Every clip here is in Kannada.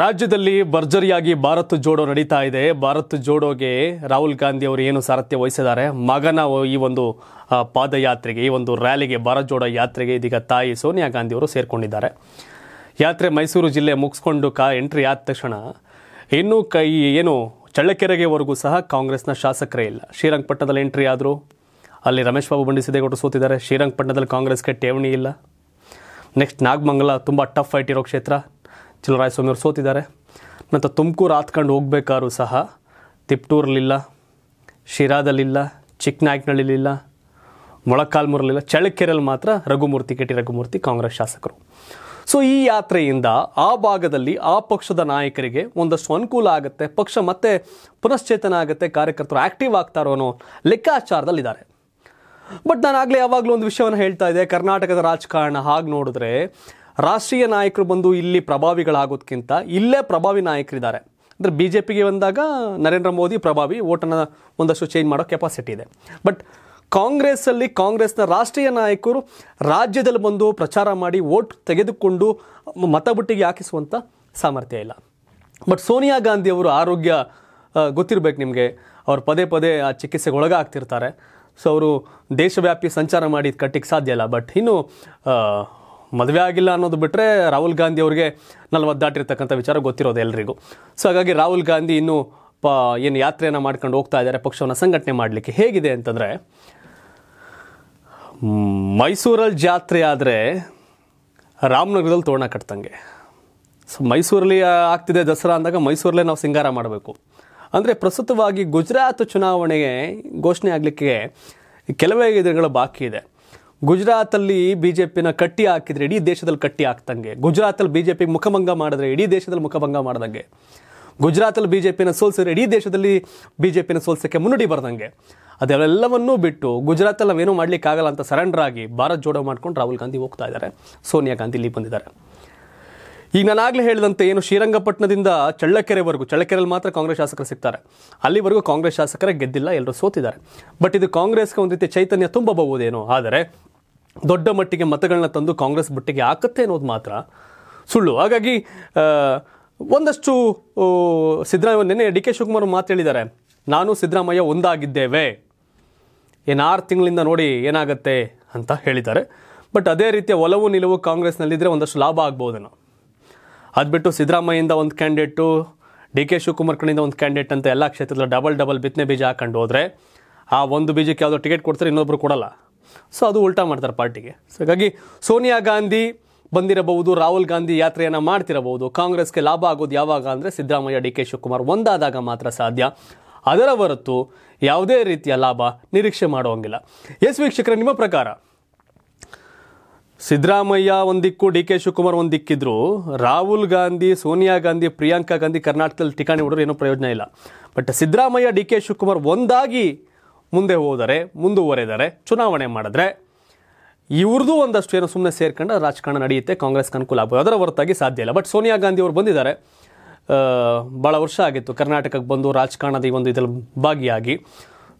ರಾಜ್ಯದಲ್ಲಿ ಭರ್ಜರಿಯಾಗಿ ಭಾರತ್ ಜೋಡೋ ನಡೀತಾ ಇದೆ ಭಾರತ್ ಜೋಡೋಗೆ ರಾಹುಲ್ ಗಾಂಧಿ ಅವರು ಏನು ಸಾರಥ್ಯ ವಹಿಸಿದ್ದಾರೆ ಮಗನ ಈ ಒಂದು ಪಾದಯಾತ್ರೆಗೆ ಈ ಒಂದು ರ್ಯಾಲಿಗೆ ಭಾರತ್ ಜೋಡೋ ಯಾತ್ರೆಗೆ ಇದೀಗ ತಾಯಿ ಸೋನಿಯಾ ಗಾಂಧಿ ಅವರು ಸೇರಿಕೊಂಡಿದ್ದಾರೆ ಯಾತ್ರೆ ಮೈಸೂರು ಜಿಲ್ಲೆ ಮುಗಿಸ್ಕೊಂಡು ಕಾ ಎಂಟ್ರಿ ಆದ ತಕ್ಷಣ ಇನ್ನೂ ಕೈ ಏನು ಚಳ್ಳಕೆರೆಗೆವರೆಗೂ ಸಹ ಕಾಂಗ್ರೆಸ್ನ ಶಾಸಕರೇ ಇಲ್ಲ ಶ್ರೀರಂಗಪಟ್ಟಣದಲ್ಲಿ ಎಂಟ್ರಿ ಆದರೂ ಅಲ್ಲಿ ರಮೇಶ್ ಬಾಬು ಕೊಟ್ಟು ಸೋತಿದ್ದಾರೆ ಶ್ರೀರಂಗಪಟ್ಟಣದಲ್ಲಿ ಕಾಂಗ್ರೆಸ್ಗೆ ಠೇವಣಿ ಇಲ್ಲ ನೆಕ್ಸ್ಟ್ ನಾಗಮಂಗಲ ತುಂಬ ಟಫ್ ಫೈಟ್ ಇರೋ ಕ್ಷೇತ್ರ ಸ್ವಾಮಿಯವರು ಸೋತಿದ್ದಾರೆ ನಂತರ ತುಮಕೂರು ಹಾತ್ಕೊಂಡು ಹೋಗ್ಬೇಕಾದ್ರೂ ಸಹ ತಿಪ್ಟೂರಲ್ಲಿಲ್ಲ ಶಿರಾದಲ್ಲಿಲ್ಲ ಚಿಕ್ಕನಾಯಕನಹಳ್ಳಿಲಿಲ್ಲ ಮೊಳಕಾಲ್ಮೂರಲಿಲ್ಲ ಚಳ್ಳಕೆರೆಯಲ್ಲಿ ಮಾತ್ರ ರಘುಮೂರ್ತಿ ಕೆಟಿ ರಘುಮೂರ್ತಿ ಕಾಂಗ್ರೆಸ್ ಶಾಸಕರು ಸೊ ಈ ಯಾತ್ರೆಯಿಂದ ಆ ಭಾಗದಲ್ಲಿ ಆ ಪಕ್ಷದ ನಾಯಕರಿಗೆ ಒಂದಷ್ಟು ಅನುಕೂಲ ಆಗುತ್ತೆ ಪಕ್ಷ ಮತ್ತೆ ಪುನಶ್ಚೇತನ ಆಗುತ್ತೆ ಕಾರ್ಯಕರ್ತರು ಆ್ಯಕ್ಟಿವ್ ಆಗ್ತಾರೋ ಅನ್ನೋ ಲೆಕ್ಕಾಚಾರದಲ್ಲಿದ್ದಾರೆ ಬಟ್ ನಾನು ಆಗಲೇ ಯಾವಾಗಲೂ ಒಂದು ವಿಷಯವನ್ನು ಹೇಳ್ತಾ ಇದ್ದೆ ಕರ್ನಾಟಕದ ರಾಜಕಾರಣ ಹಾಗೆ ನೋಡಿದ್ರೆ ರಾಷ್ಟ್ರೀಯ ನಾಯಕರು ಬಂದು ಇಲ್ಲಿ ಪ್ರಭಾವಿಗಳಾಗೋದಕ್ಕಿಂತ ಇಲ್ಲೇ ಪ್ರಭಾವಿ ನಾಯಕರಿದ್ದಾರೆ ಅಂದರೆ ಬಿ ಜೆ ಪಿಗೆ ಬಂದಾಗ ನರೇಂದ್ರ ಮೋದಿ ಪ್ರಭಾವಿ ಓಟನ್ನು ಒಂದಷ್ಟು ಚೇಂಜ್ ಮಾಡೋ ಕೆಪಾಸಿಟಿ ಇದೆ ಬಟ್ ಕಾಂಗ್ರೆಸ್ಸಲ್ಲಿ ಕಾಂಗ್ರೆಸ್ನ ರಾಷ್ಟ್ರೀಯ ನಾಯಕರು ರಾಜ್ಯದಲ್ಲಿ ಬಂದು ಪ್ರಚಾರ ಮಾಡಿ ವೋಟ್ ತೆಗೆದುಕೊಂಡು ಮತಬುಟ್ಟಿಗೆ ಹಾಕಿಸುವಂಥ ಸಾಮರ್ಥ್ಯ ಇಲ್ಲ ಬಟ್ ಸೋನಿಯಾ ಗಾಂಧಿ ಅವರು ಆರೋಗ್ಯ ಗೊತ್ತಿರಬೇಕು ನಿಮಗೆ ಅವರು ಪದೇ ಪದೇ ಆ ಚಿಕಿತ್ಸೆಗೆ ಒಳಗಾಗ್ತಿರ್ತಾರೆ ಸೊ ಅವರು ದೇಶವ್ಯಾಪಿ ಸಂಚಾರ ಮಾಡಿ ಕಟ್ಟಿಗೆ ಸಾಧ್ಯ ಇಲ್ಲ ಬಟ್ ಇನ್ನು ಮದುವೆ ಆಗಿಲ್ಲ ಅನ್ನೋದು ಬಿಟ್ಟರೆ ರಾಹುಲ್ ಗಾಂಧಿ ಅವರಿಗೆ ನಲವತ್ತು ದಾಟಿರ್ತಕ್ಕಂಥ ವಿಚಾರ ಗೊತ್ತಿರೋದು ಎಲ್ಲರಿಗೂ ಸೊ ಹಾಗಾಗಿ ರಾಹುಲ್ ಗಾಂಧಿ ಇನ್ನೂ ಪ ಏನು ಯಾತ್ರೆಯನ್ನು ಮಾಡ್ಕೊಂಡು ಹೋಗ್ತಾ ಇದ್ದಾರೆ ಪಕ್ಷವನ್ನು ಸಂಘಟನೆ ಮಾಡಲಿಕ್ಕೆ ಹೇಗಿದೆ ಅಂತಂದರೆ ಮೈಸೂರಲ್ಲಿ ಜಾತ್ರೆ ಆದರೆ ರಾಮನಗರದಲ್ಲಿ ತೋರಣ ಕಟ್ತಂಗೆ ಸೊ ಮೈಸೂರಲ್ಲಿ ಆಗ್ತಿದೆ ದಸರಾ ಅಂದಾಗ ಮೈಸೂರಲ್ಲೇ ನಾವು ಸಿಂಗಾರ ಮಾಡಬೇಕು ಅಂದರೆ ಪ್ರಸ್ತುತವಾಗಿ ಗುಜರಾತ್ ಚುನಾವಣೆಗೆ ಘೋಷಣೆ ಆಗಲಿಕ್ಕೆ ಕೆಲವೇ ದಿನಗಳು ಬಾಕಿ ಇದೆ ಗುಜರಾತಲ್ಲಿ ಬಿಜೆಪಿನ ಕಟ್ಟಿ ಹಾಕಿದ್ರೆ ಇಡೀ ದೇಶದಲ್ಲಿ ಕಟ್ಟಿ ಹಾಕ್ದಂಗೆ ಗುಜರಾತಲ್ಲಿ ಬಿಜೆಪಿ ಮುಖಭಂಗ ಮಾಡಿದ್ರೆ ಇಡೀ ದೇಶದಲ್ಲಿ ಮುಖಭಂಗ ಮಾಡ್ದಂಗೆ ಗುಜರಾತಲ್ಲಿ ಬಿಜೆಪಿನ ಸೋಲ್ಸಿದ್ರೆ ಇಡೀ ದೇಶದಲ್ಲಿ ಬಿಜೆಪಿನ ಸೋಲ್ಸಕ್ಕೆ ಮುನ್ನುಡಿ ಬರ್ದಂಗೆ ಅದೆಲ್ಲವನ್ನೂ ಬಿಟ್ಟು ಗುಜರಾತಲ್ಲಿ ನಾವೇನೂ ಮಾಡಲಿಕ್ಕಾಗಲ್ಲ ಅಂತ ಸರೆಂಡರ್ ಆಗಿ ಭಾರತ್ ಜೋಡೋ ಮಾಡ್ಕೊಂಡು ರಾಹುಲ್ ಗಾಂಧಿ ಹೋಗ್ತಾ ಇದ್ದಾರೆ ಸೋನಿಯಾ ಗಾಂಧಿ ಇಲ್ಲಿ ಬಂದಿದ್ದಾರೆ ಈಗ ನಾನು ಆಗ್ಲೇ ಹೇಳಿದಂತೆ ಏನು ಶ್ರೀರಂಗಪಟ್ಟಣದಿಂದ ಚಳ್ಳಕೆರೆವರೆಗೂ ಚಳ್ಳಕೆರೆಯಲ್ಲಿ ಮಾತ್ರ ಕಾಂಗ್ರೆಸ್ ಶಾಸಕರು ಸಿಗ್ತಾರೆ ಅಲ್ಲಿವರೆಗೂ ಕಾಂಗ್ರೆಸ್ ಶಾಸಕರೇ ಗೆದ್ದಿಲ್ಲ ಎಲ್ಲರೂ ಸೋತಿದ್ದಾರೆ ಬಟ್ ಇದು ಕಾಂಗ್ರೆಸ್ಗೆ ಒಂದು ರೀತಿ ಚೈತನ್ಯ ತುಂಬಬಹುದೇನೋ ಆದರೆ ದೊಡ್ಡ ಮಟ್ಟಿಗೆ ಮತಗಳನ್ನ ತಂದು ಕಾಂಗ್ರೆಸ್ ಬುಟ್ಟಿಗೆ ಹಾಕುತ್ತೆ ಅನ್ನೋದು ಮಾತ್ರ ಸುಳ್ಳು ಹಾಗಾಗಿ ಒಂದಷ್ಟು ಸಿದ್ದರಾಮಯ್ಯ ನೆನೆ ಡಿ ಕೆ ಶಿವಕುಮಾರ್ ಮಾತು ಹೇಳಿದ್ದಾರೆ ನಾನು ಸಿದ್ದರಾಮಯ್ಯ ಒಂದಾಗಿದ್ದೇವೆ ಏನು ಆರು ತಿಂಗಳಿಂದ ನೋಡಿ ಏನಾಗುತ್ತೆ ಅಂತ ಹೇಳಿದ್ದಾರೆ ಬಟ್ ಅದೇ ರೀತಿಯ ಒಲವು ನಿಲುವು ಕಾಂಗ್ರೆಸ್ನಲ್ಲಿದ್ದರೆ ಒಂದಷ್ಟು ಲಾಭ ಆಗ್ಬೋದೇನು ಅದು ಬಿಟ್ಟು ಸಿದ್ದರಾಮಯ್ಯಿಂದ ಒಂದು ಕ್ಯಾಂಡಿಡೇಟು ಡಿ ಕೆ ಶಿವಕುಮಾರ್ ಕಡೆಯಿಂದ ಒಂದು ಕ್ಯಾಂಡಿಡೇಟ್ ಅಂತ ಎಲ್ಲ ಕ್ಷೇತ್ರದಲ್ಲಿ ಡಬಲ್ ಡಬಲ್ ಬಿತ್ತನೆ ಬೀಜ ಹಾಕೊಂಡು ಹೋದರೆ ಆ ಒಂದು ಬೀಜಕ್ಕೆ ಯಾವುದೋ ಟಿಕೆಟ್ ಕೊಡ್ತಾರೆ ಇನ್ನೊಬ್ಬರು ಕೊಡಲ್ಲ ಸೊ ಅದು ಉಲ್ಟಾ ಮಾಡ್ತಾರೆ ಪಾರ್ಟಿಗೆ ಸೊ ಹಾಗಾಗಿ ಸೋನಿಯಾ ಗಾಂಧಿ ಬಂದಿರಬಹುದು ರಾಹುಲ್ ಗಾಂಧಿ ಯಾತ್ರೆಯನ್ನು ಮಾಡ್ತಿರಬಹುದು ಕಾಂಗ್ರೆಸ್ಗೆ ಲಾಭ ಆಗೋದು ಯಾವಾಗ ಅಂದರೆ ಸಿದ್ದರಾಮಯ್ಯ ಡಿ ಕೆ ಶಿವಕುಮಾರ್ ಒಂದಾದಾಗ ಮಾತ್ರ ಸಾಧ್ಯ ಅದರ ಹೊರತು ಯಾವುದೇ ರೀತಿಯ ಲಾಭ ನಿರೀಕ್ಷೆ ಮಾಡುವಂಗಿಲ್ಲ ಎಸ್ ವೀಕ್ಷಕರೇ ನಿಮ್ಮ ಪ್ರಕಾರ ಸಿದ್ದರಾಮಯ್ಯ ಒಂದಿಕ್ಕು ಡಿ ಕೆ ಶಿವಕುಮಾರ್ ಒಂದಿಕ್ಕಿದ್ರು ರಾಹುಲ್ ಗಾಂಧಿ ಸೋನಿಯಾ ಗಾಂಧಿ ಪ್ರಿಯಾಂಕಾ ಗಾಂಧಿ ಕರ್ನಾಟಕದಲ್ಲಿ ಠಿಕಾಣಿ ಹುಡುಗರು ಏನೂ ಪ್ರಯೋಜನ ಇಲ್ಲ but Siddaramaiah D K Shivakumar ಒಂದಾಗಿ ಮುಂದೆ ಹೋದರೆ ಮುಂದುವರೆದರೆ ಚುನಾವಣೆ ಮಾಡಿದ್ರೆ ಇವ್ರದ್ದು ಒಂದಷ್ಟು ಏನೋ ಸುಮ್ಮನೆ ಸೇರ್ಕೊಂಡು ರಾಜಕಾರಣ ನಡೆಯುತ್ತೆ ಕಾಂಗ್ರೆಸ್ಗೆ ಅನುಕೂಲ ಆಗ್ಬೋದು ಅದರ ಹೊರತಾಗಿ ಸಾಧ್ಯ ಇಲ್ಲ ಬಟ್ ಸೋನಿಯಾ ಗಾಂಧಿ ಅವರು ಬಂದಿದ್ದಾರೆ ಭಾಳ ವರ್ಷ ಆಗಿತ್ತು ಕರ್ನಾಟಕಕ್ಕೆ ಬಂದು ರಾಜಕಾರಣದ ಈ ಒಂದು ಇದರಲ್ಲಿ ಭಾಗಿಯಾಗಿ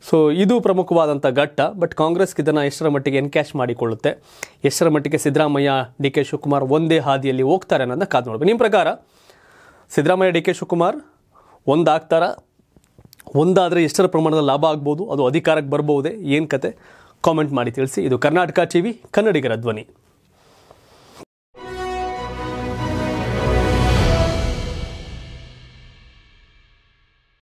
ಸೊ ಇದು ಪ್ರಮುಖವಾದಂಥ ಘಟ್ಟ ಬಟ್ ಕಾಂಗ್ರೆಸ್ಗೆ ಇದನ್ನು ಎಷ್ಟರ ಮಟ್ಟಿಗೆ ಎನ್ಕ್ಯಾಶ್ ಮಾಡಿಕೊಳ್ಳುತ್ತೆ ಎಷ್ಟರ ಮಟ್ಟಿಗೆ ಸಿದ್ದರಾಮಯ್ಯ ಡಿ ಕೆ ಶಿವಕುಮಾರ್ ಒಂದೇ ಹಾದಿಯಲ್ಲಿ ಹೋಗ್ತಾರೆ ಅನ್ನೋದನ್ನ ಕಾದು ನೋಡ್ಬೇಕು ನಿಮ್ಮ ಪ್ರಕಾರ ಸಿದ್ದರಾಮಯ್ಯ ಡಿ ಕೆ ಶಿವಕುಮಾರ್ ಒಂದಾಗ್ತಾರ ಒಂದಾದರೆ ಎಷ್ಟರ ಪ್ರಮಾಣದ ಲಾಭ ಆಗ್ಬೋದು ಅದು ಅಧಿಕಾರಕ್ಕೆ ಬರ್ಬೋದೇ ಏನು ಕತೆ ಕಾಮೆಂಟ್ ಮಾಡಿ ತಿಳಿಸಿ ಇದು ಕರ್ನಾಟಕ ಟಿ ವಿ ಕನ್ನಡಿಗರ ಧ್ವನಿ